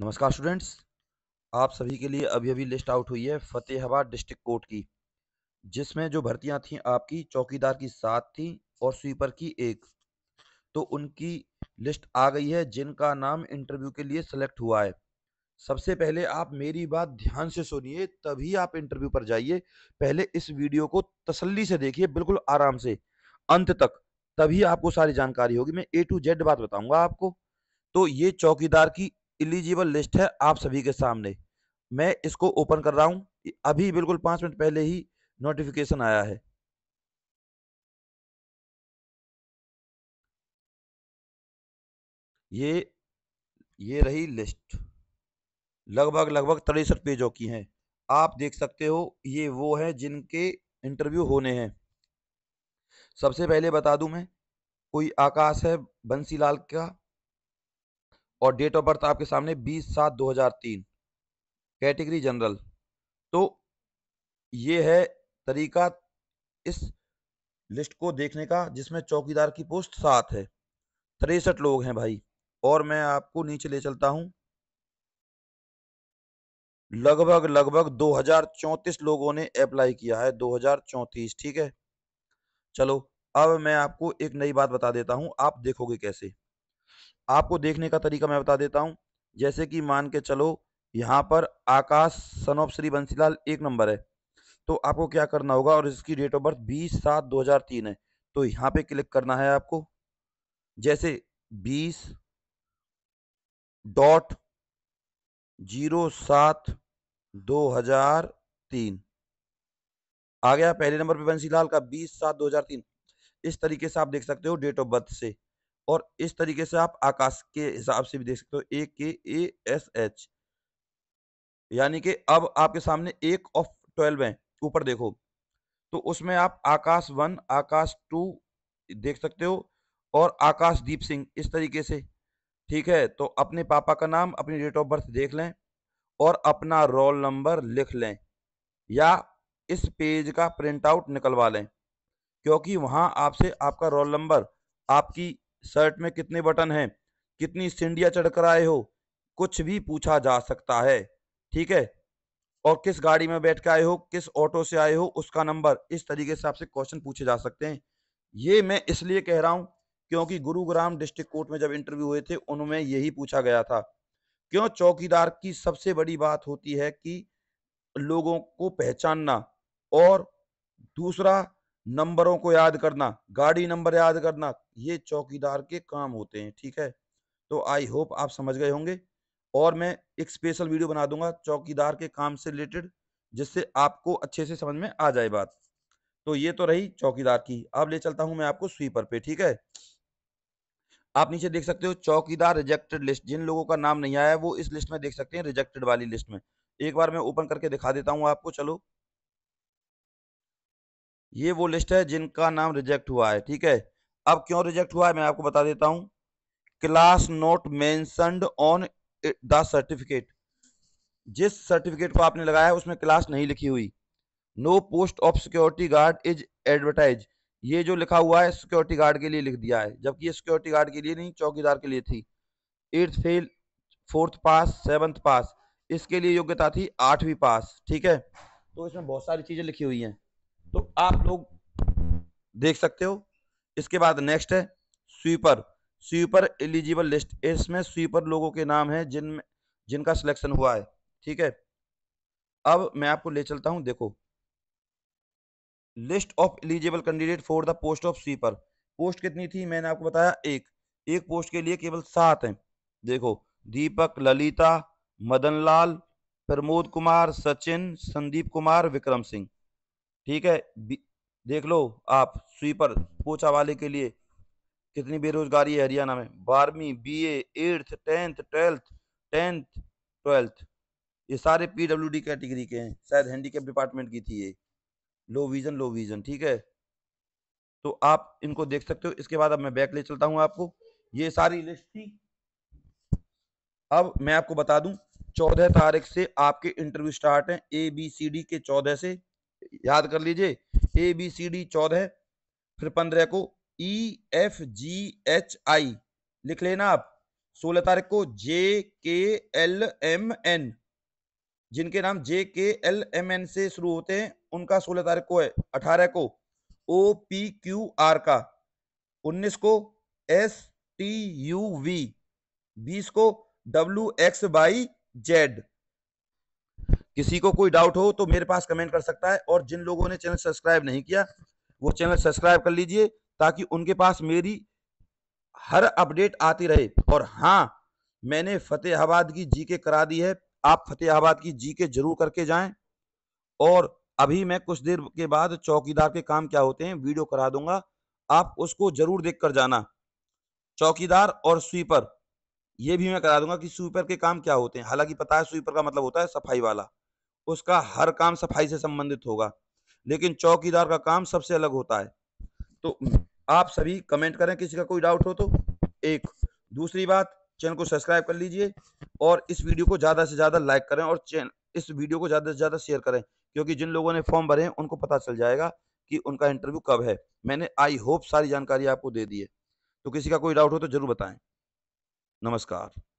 नमस्कार स्टूडेंट्स आप सभी के लिए अभी अभी लिस्ट आउट हुई है फतेहाबाद डिस्ट्रिक्ट कोर्ट की जिसमें जो भर्तियां थी आपकी चौकीदार की सात थी और स्वीपर की एक तो उनकी लिस्ट आ गई है जिनका नाम इंटरव्यू के लिए सिलेक्ट हुआ है सबसे पहले आप मेरी बात ध्यान से सुनिए तभी आप इंटरव्यू पर जाइए पहले इस वीडियो को तसल्ली से देखिए बिल्कुल आराम से अंत तक तभी आपको सारी जानकारी होगी मैं ए टू जेड बात बताऊंगा आपको तो ये चौकीदार की एलिजिबल लिस्ट है आप सभी के सामने मैं इसको ओपन कर रहा हूं अभी बिल्कुल पांच मिनट पहले ही नोटिफिकेशन आया है ये ये रही लिस्ट लगभग लगभग तिरसठ पेजों की है आप देख सकते हो ये वो है जिनके इंटरव्यू होने हैं सबसे पहले बता दूं मैं कोई आकाश है बंसीलाल का और डेट ऑफ बर्थ आपके सामने बीस सात दो हजार तीन कैटेगरी जनरल तो ये है तरीका इस लिस्ट को देखने का जिसमें चौकीदार की पोस्ट सात है तिरसठ लोग हैं भाई और मैं आपको नीचे ले चलता हूं लगभग लगभग दो हजार चौंतीस लोगों ने अप्लाई किया है दो हजार चौंतीस ठीक है चलो अब मैं आपको एक नई बात बता देता हूं आप देखोगे कैसे आपको देखने का तरीका मैं बता देता हूँ जैसे कि मान के चलो यहाँ पर आकाश सन ऑफ श्री बंसीलाल एक नंबर है तो आपको क्या करना होगा और इसकी डेट ऑफ बर्थ बीस सात दो हजार तीन है तो यहाँ पे क्लिक करना है आपको जैसे बीस डॉट जीरो सात दो हजार तीन आ गया पहले नंबर पे बंसीलाल का बीस सात दो हजार तीन इस तरीके से आप देख सकते हो डेट ऑफ बर्थ से और इस तरीके से आप आकाश के हिसाब से भी देख सकते हो ए के ए एस एच यानी कि अब आपके सामने एक ऑफ ट्वेल्व है ऊपर देखो तो उसमें आप आकाश वन आकाश टू देख सकते हो और आकाश दीप सिंह इस तरीके से ठीक है तो अपने पापा का नाम अपनी डेट ऑफ बर्थ देख लें और अपना रोल नंबर लिख लें या इस पेज का प्रिंट आउट निकलवा लें क्योंकि वहां आपसे आपका रोल नंबर आपकी शर्ट में कितने बटन हैं कितनी सिंडिया चढ़कर आए हो कुछ भी पूछा जा सकता है ठीक है और किस गाड़ी में बैठ के आए हो किस ऑटो से आए हो उसका नंबर इस तरीके से आपसे क्वेश्चन पूछे जा सकते हैं ये मैं इसलिए कह रहा हूँ क्योंकि गुरुग्राम डिस्ट्रिक्ट कोर्ट में जब इंटरव्यू हुए थे उनमें यही पूछा गया था क्यों चौकीदार की सबसे बड़ी बात होती है कि लोगों को पहचानना और दूसरा नंबरों को याद करना गाड़ी नंबर याद करना ये चौकीदार के काम होते हैं ठीक है तो आई होप आप समझ गए होंगे और मैं एक स्पेशल वीडियो बना दूंगा चौकीदार के काम से रिलेटेड जिससे आपको अच्छे से समझ में आ जाए बात तो ये तो रही चौकीदार की अब ले चलता हूं मैं आपको स्वीपर पे ठीक है आप नीचे देख सकते हो चौकीदार रिजेक्टेड लिस्ट जिन लोगों का नाम नहीं आया वो इस लिस्ट में देख सकते हैं रिजेक्टेड वाली लिस्ट में एक बार मैं ओपन करके दिखा देता हूँ आपको चलो ये वो लिस्ट है जिनका नाम रिजेक्ट हुआ है ठीक है अब क्यों रिजेक्ट हुआ है मैं आपको बता देता हूं class not mentioned on the certificate जिस सर्टिफिकेट को आपने लगाया है उसमें क्लास नहीं लिखी हुई no post of security guard is advertise ये जो लिखा हुआ है सिक्योरिटी गार्ड के लिए लिख दिया है जबकि ये सिक्योरिटी गार्ड के लिए नहीं चौकीदार के लिए थी eighth fail fourth pass seventh pass इसके लिए योग्यता थी आठवीं पास ठीक है तो इसमें बहुत सारी चीज़ें लिखी हुई हैं तो आप लोग देख सकते हो इसके बाद नेक्स्ट है स्वीपर स्वीपर एलिजिबल लिस्ट इसमें स्वीपर लोगों के नाम है जिन जिनका सिलेक्शन हुआ है ठीक है अब मैं आपको ले चलता हूं देखो list of eligible candidate for the post of sweeper post कितनी थी मैंने आपको बताया एक एक पोस्ट के लिए केवल सात हैं देखो दीपक ललिता मदनलाल प्रमोद कुमार सचिन संदीप कुमार विक्रम सिंह ठीक है देख लो आप स्वीपर पोछा वाले के लिए कितनी बेरोजगारी है हरियाणा में बारहवीं B eighth tenth twelfth tenth twelfth ये सारे पीडब्ल्यूडी कैटेगरी के हैं शायद हैंडीकेप डिपार्टमेंट की थी ये लो विजन लो विजन ठीक है तो आप इनको देख सकते हो इसके बाद अब मैं बैक ले चलता हूं आपको ये सारी लिस्ट थी अब मैं आपको बता दूं चौदह तारीख से आपके इंटरव्यू स्टार्ट हैं ए बी सी डी के चौदह से याद कर लीजिए ए बी सी डी चौदह फिर पंद्रह को E F G H I लिख लेना आप सोलह तारीख को जे के एल एम एन जिनके नाम जे के एल एम एन से शुरू होते हैं उनका सोलह तारीख को है अठारह को ओ पी क्यू आर का उन्नीस को एस टी यू वी बीस को डब्ल्यू एक्स बाई जेड किसी को कोई डाउट हो तो मेरे पास कमेंट कर सकता है और जिन लोगों ने चैनल सब्सक्राइब नहीं किया वो चैनल सब्सक्राइब कर लीजिए ताकि उनके पास मेरी हर अपडेट आती रहे और हाँ मैंने फतेहाबाद की जीके करा दी है आप फतेहाबाद की जीके जरूर करके जाएं और अभी मैं कुछ देर के बाद चौकीदार के काम क्या होते हैं वीडियो करा दूंगा आप उसको जरूर देख कर जाना चौकीदार और स्वीपर ये भी मैं करा दूंगा कि स्वीपर के काम क्या होते हैं हालांकि पता है स्वीपर का मतलब होता है सफाई वाला उसका हर काम सफाई से संबंधित होगा लेकिन चौकीदार का काम सबसे अलग होता है तो आप सभी कमेंट करें किसी का कोई डाउट हो तो एक दूसरी बात चैनल को सब्सक्राइब कर लीजिए और इस वीडियो को ज़्यादा से ज़्यादा लाइक करें और चैन इस वीडियो को ज़्यादा से ज़्यादा शेयर करें क्योंकि जिन लोगों ने फॉर्म भरे हैं उनको पता चल जाएगा कि उनका इंटरव्यू कब है मैंने आई होप सारी जानकारी आपको दे दी है तो किसी का कोई डाउट हो तो ज़रूर बताएं नमस्कार